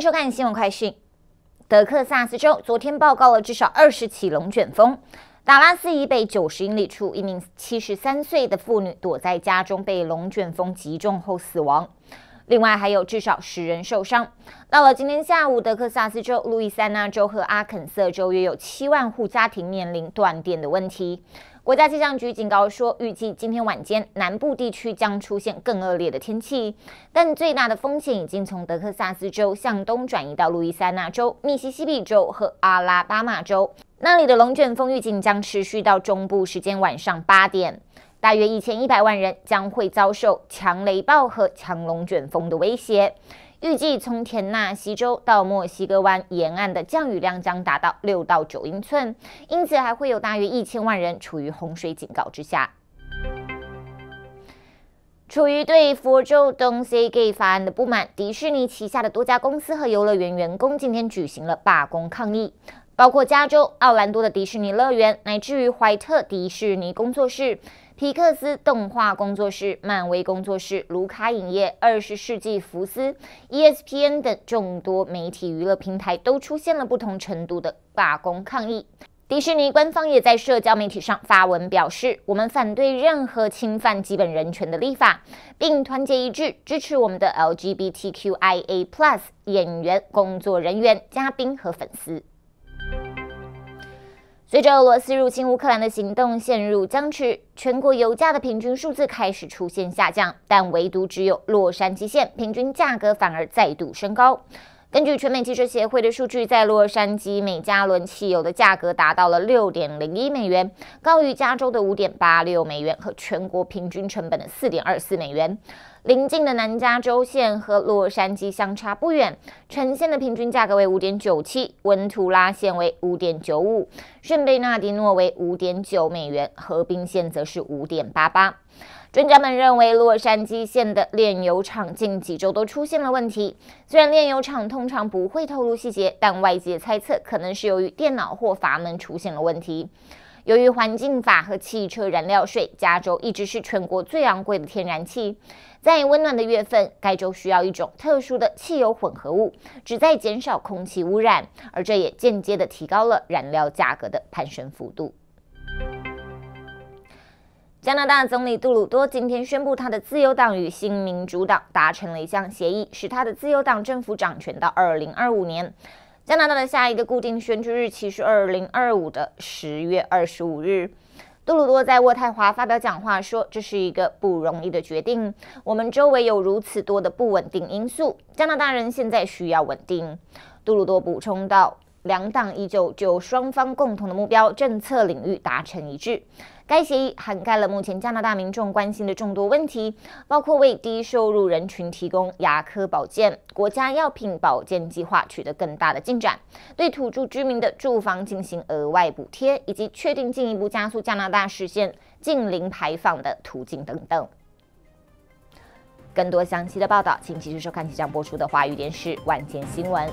收看新闻快讯，德克萨斯州昨天报告了至少二十起龙卷风。达拉斯以北九十英里处，一名七十三岁的妇女躲在家中被龙卷风击中后死亡。另外还有至少十人受伤。到了今天下午，德克萨斯州、路易斯安那州和阿肯色州约有七万户家庭面临断电的问题。国家气象局警告说，预计今天晚间南部地区将出现更恶劣的天气，但最大的风险已经从德克萨斯州向东转移到路易斯安那州、密西西比州和阿拉巴马州。那里的龙卷风预警将持续到中部时间晚上八点。大约一千一百万人将会遭受强雷暴和强龙卷风的威胁。预计从田纳西州到墨西哥湾沿岸的降雨量将达到六到九英寸，因此还会有大约一千万人处于洪水警告之下。处于对佛州东 C g 法案的不满，迪士尼旗下的多家公司和游乐园员工今天举行了罢工抗议。包括加州奥兰多的迪士尼乐园，乃至于怀特迪士尼工作室、皮克斯动画工作室、漫威工作室、卢卡影业、二十世纪福斯、ESPN 等众多媒体娱乐平台，都出现了不同程度的罢工抗议。迪士尼官方也在社交媒体上发文表示：“我们反对任何侵犯基本人权的立法，并团结一致支持我们的 LGBTQIA+ 演员、工作人员、嘉宾和粉丝。”随着俄罗斯入侵乌克兰的行动陷入僵持，全国油价的平均数字开始出现下降，但唯独只有洛杉矶县平均价格反而再度升高。根据全美汽车协会的数据，在洛杉矶每加仑汽油的价格达到了六点零一美元，高于加州的五点八六美元和全国平均成本的四点二四美元。临近的南加州县和洛杉矶相差不远，城县的平均价格为五点九七，温图拉县为五点九五，圣贝纳迪诺为五点九美元，合并县则是五点八八。专家们认为，洛杉矶县的炼油厂近几周都出现了问题。虽然炼油厂通常不会透露细节，但外界猜测可能是由于电脑或阀门出现了问题。由于环境法和汽车燃料税，加州一直是全国最昂贵的天然气。在温暖的月份，该州需要一种特殊的汽油混合物，旨在减少空气污染，而这也间接地提高了燃料价格的攀升幅度。加拿大总理杜鲁多今天宣布，他的自由党与新民主党达成了一项协议，使他的自由党政府掌权到2025年。加拿大的下一个固定选举日期是二零二五的十月二十五日。杜鲁多在渥太华发表讲话说：“这是一个不容易的决定。我们周围有如此多的不稳定因素，加拿大人现在需要稳定。”杜鲁多补充道：“两党依旧就双方共同的目标政策领域达成一致。”该协议涵盖了目前加拿大民众关心的众多问题，包括为低收入人群提供牙科保健、国家药品保健计划取得更大的进展、对土著居民的住房进行额外补贴，以及确定进一步加速加拿大实现近零排放的途径等等。更多详细的报道，请继续收看即将播出的华语电视晚间新闻。